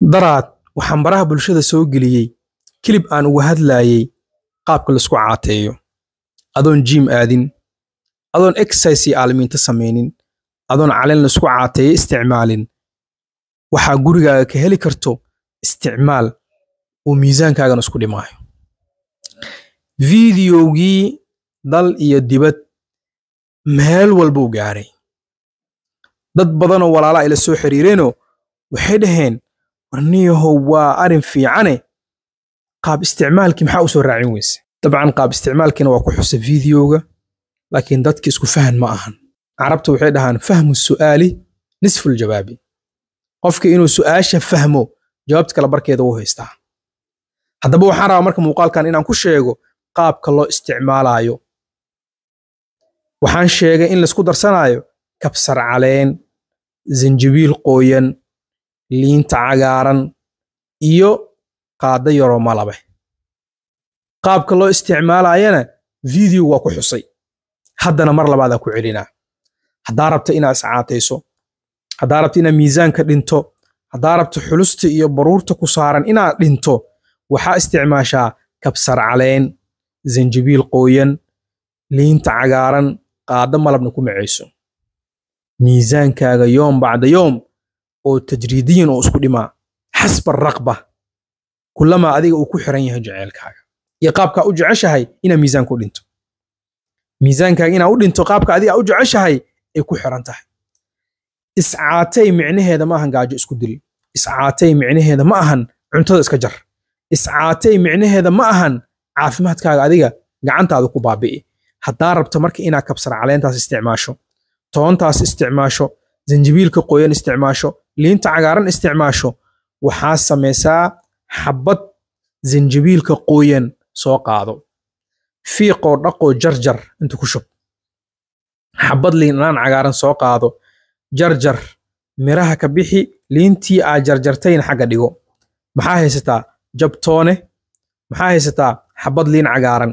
daraad waxaan baraha bulshada soo geliyey kilib aan uga hadlaayey qaabka laisku caateeyo adoon jiim aadin adoon exercise iyo aalamiinta samaynin adoon caleen laisku caateeyo isticmaalin waxaa gurigaaga ka heli karto isticmaal uu miisaankaagana isku dhimaayo fideogii dal iyo dibad meel walbuu gaaray dad badanoo walaalaa ila soo xiriireenoo waxay dhaheen aniyahow waa arin fiicane qaab isticmaalkii maxaa u soo raacin weyse dabcan qaab isticmaalkiina waa ku xusa videoga laakiin dadki isku fahan ma ahan carabta waxay dhahaan fahmu su'aali nisful jawaabi qofka inuu su'aasha fahmo jawaabta kale barkeeda wuu haystaa haddaba waxaan rabaa marka muuqaalkan inaan ku sheego qaabka loo isticmaalaayo waxaan sheegay in laysku darsanaayo kabsar caleen zanjibiil qooyan liinta cagaaran iyo qaadda yaroo malabe qaabka loo isticmaalayana video waa ku xusay haddana mar labaadaa ku celinaa haddaa rabta inaa iscaatayso haddaa rabta inaad miisaanka dhinto haddaa rabta xulusta iyo baruurta ku saaran inaad dhinto waxaa isticmaashaa kabsar caleen zanjabiil qooyan liinta cagaaran qaado malabna ku macayso miisaankaaga yoom bacda yoom oo tajriidiyan oo isku dhimaa xasba raqba kulamaa adiga uu ku xiran yahay jeceelkaaga iyo qaabkaa u jeceshahay inaa miisaanka u dhinto miisaankaaga inaa u dhinto qaabka adiga u jeceshahay ay ku xiran tahay iscaatay micnaheeda ma ahan gaajo isku dil iscaatay micnaheeda ma ahan cuntada iska jar iscaatay micnaheeda ma ahan caafimaadkaaga adiga gacantaada ku baabi'i haddaa rabta marka inaa kabsar caleentaas isticmaasho toontaas isticmaasho zanjibiilka qoyan isticmaasho liinta cagaaran isticmaasho waxaa samaysaa xabad zanjabiilka qooyan soo qaado fiiqoo dhaqoo jarjar inta ku shub xabbad liin dhanaan cagaaran soo qaado jarjar miraha ka bixi liintii aa jarjartayna xagga dhigo maxaa haysataa jabtoone maxaa haysataa xabad liin cagaaran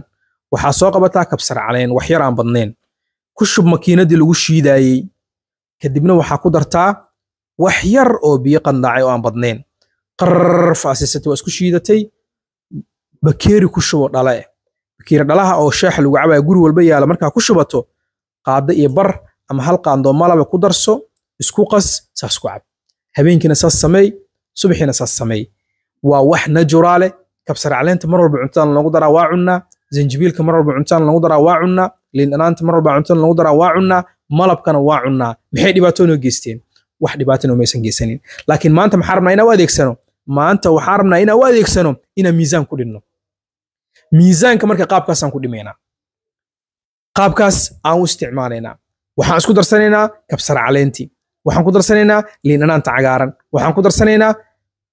waxaa soo qabataa kabsar caleen wax yar aan ku shub makiinadii lagu shiidaayey kadibna waxaa ku dartaa wax yar oo biyo qandhacay oo aan badnayn qarr faasisatay waa isku shiidatay bakeri ku shubo dhale bakeeri dhalaha oo sheexa lagu cabaya guri walba yaala markaa ku shubato qaada iyo bar ama hal qaandoo malaba ku darso isku qas saas ku cab habeenkiina saas sameey subaxiina saas sameey waa wax najuraale kabsar caleynta mar walba cuntaan loogu daraa waa cunnaa zanjibiilka mar walba cuntaan loogu daraa waa cunnaa liin dhanaanta mar walba cuntaan loogu daraa waa cunnaa malabkana waa cunnaa maxay dhibaatoono geysteen wax dhibaatana maysan geysanin laakiin maanta maxaa rabnaa inaan u adeegsano maanta waxaan rabnaa inaan u adeegsano inaan miisaan ku dhinno miisaanka marka qaabkaasaan ku dhimaynaa qaabkaas aan u isticmaalaynaa waxaan isku darsanaynaa kabsar caleentii waxaan ku darsanaynaa liindhanaanta cagaaran waxaan ku darsanaynaa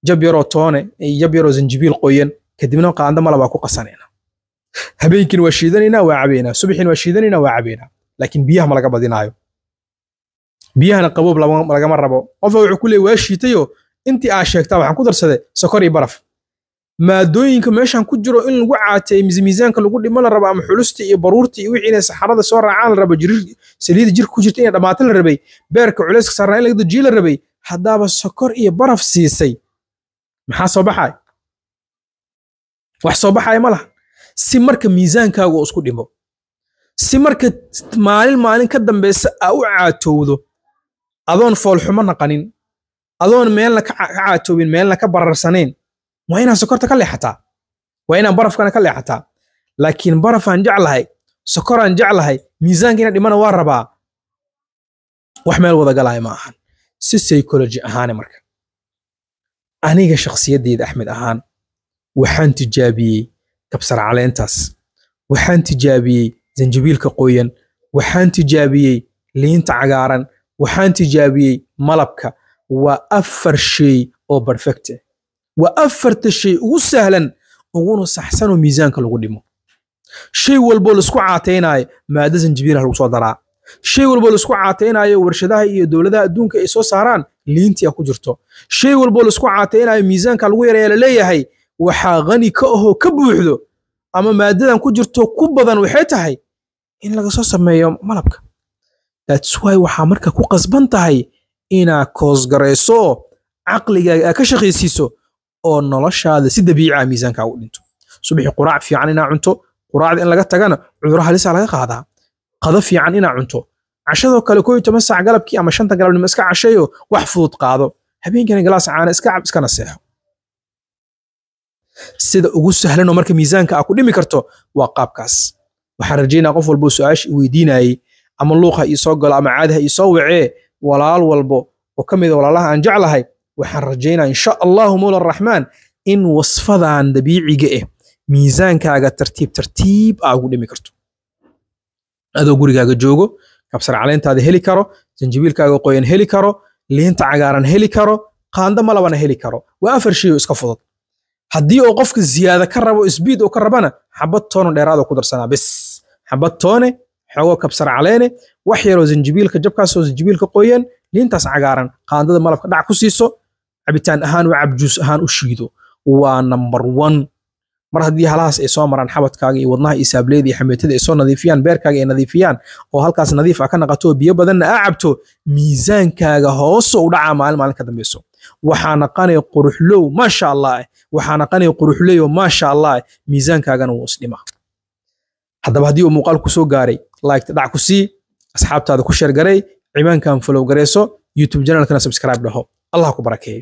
jab yaroo toone eh, jab yaroo zanjibiil qoyan kadibna qaanda malabaa ku qasanayna habeenkiin waa shiidanaynaa waa cabaynaa subaxiin waa shiidanaynaa waa cabaynaa laakiin biyaha ma laga badinaayo biyahana qaboob lagama rabo qofa wuxuu ku leey waa shiitayo intii aa sheegtaa waxaan ku darsaday sokor iyo baraf maadooyinka meeshan ku jiro in lagu caateey miismiisaanka lagu dhimana rabo ama xulusta iyo baruurta iyo wixii inay saxarada soo raacaan la rabo saliida jirka ku jirta inay dhammaata la rabay beerka culayska saarnaa in laga dajiyo la rabay haddaaba sokor iyo baraf siisay maxaa soo baxaay wax soo baxaaya ma laha si marka miisaankaagu isku dhimo si marka maalin maalin ka dambeysa aa u caatowdo adoon foolxumo naqanin adoon meelna ka caatoobin meelna ka bararsanayn waa inaan sokorta ka leexataa waa inaan barafkana ka leexataa laakiin barafaan jeclahay sokoraan jeclahay miisaankiina dhimana waa rabaa wax meel wada ma ahan si psychology ahaane marka aniga shakhsiyaddeeda axmed ahaan waxaan tijaabiyey kabsar caleentaas waxaan tijaabiyey zanjabiilka qoyan waxaan tijaabiyey liinta cagaaran waxaan tijaabiyey malabka waa afar shay oo barfecte eh. waa afarta shay ugu sahlan uguna saxsanoo miisaanka lagu dhimo shay walboo laisku caataynaayo maada zanjibiirah lagu soo daraa shay walboo laisku caataynaayo warshadaha iyo dowladaha adduunka ay soo saaraan liintia ku jirto shay walboo laisku caataynaayo miisaanka lagu yaraya la waxaa qani ka ahoo ka buuxdo ama maadadan ku jirto ku badan waxay tahay in laga soo sameeyo malabka thatswy waxaa marka ku qasban tahay inaa koosgarayso caqligaaga aa ka shaqaysiiso oo noloshaada si dabiica ah miisaankaa u dhinto subaxi quraac fiican inaa cunto quraacda in laga tagana cuduro halisa ah laga qaadaa qado fiican inaa cunto cashadoo kale koo iyo toban saac galabkii ama shanta galabnimo iska cashayo wax fudud qaado habeenkana galaas caana iska cab iska naseexo sida ugu sahlanoo marka miisaanka aa ah ku dhimi karto waa qaabkaas waxaan rajaynaa qof walboo su'aasha i weydiinayay ama luuqa iisoo galo ama caadi ha iisoo wacee walaal walbo oo ka mid a ah walaalaha aan jeclahay waxaan rajaynaa insha allahu mowla raxmaan in wasfadan dabiiciga ah miisaankaaga tartiib tartiib aa dhimi karto adoo gurigaaga joogo kabsar caleyntaada heli karo sanjibiilkaaga qoyan heli karo liinta cagaaran heli karo qaando malabana heli karo waa afar shey oo iska fudud haddii oo qofka ziyaada ka rabo isbiid oo ka rabana xabad toona dheeraada ku darsanaa bis xabad toone xoogo kabsar caleene wax yaroo zanjibiilka jabkaasoo zanjibiilka qoyan liintaas cagaaran qaandada malabka dhac ku siiso cabitaan ahaan u cabjuus ahaan u shiido waa nambar one mar haddii halahaas ay soo maraan xabadkaaga iyo wadnaha iyo iyo xameetada ay soo nadiifiyaan beerkaaga ay nadiifiyaan oo halkaas nadiif ah ka naqato oo biyo badanna aa cabto miisaankaaga hoosoo u dhacaa maalin maalin ka dambayso waxaa naqanay quruxlow maasha allah waxaa naqanay quruxleyo maasha allah miisaankaagana wuu isdhima haddaba haddii uu muuqaalku soo gaaray liketa dhac ku sii asxaabtaada ku sheergaray cimaankan gareyso youtube janalkana subscribe dhaho allah ku barakeeyo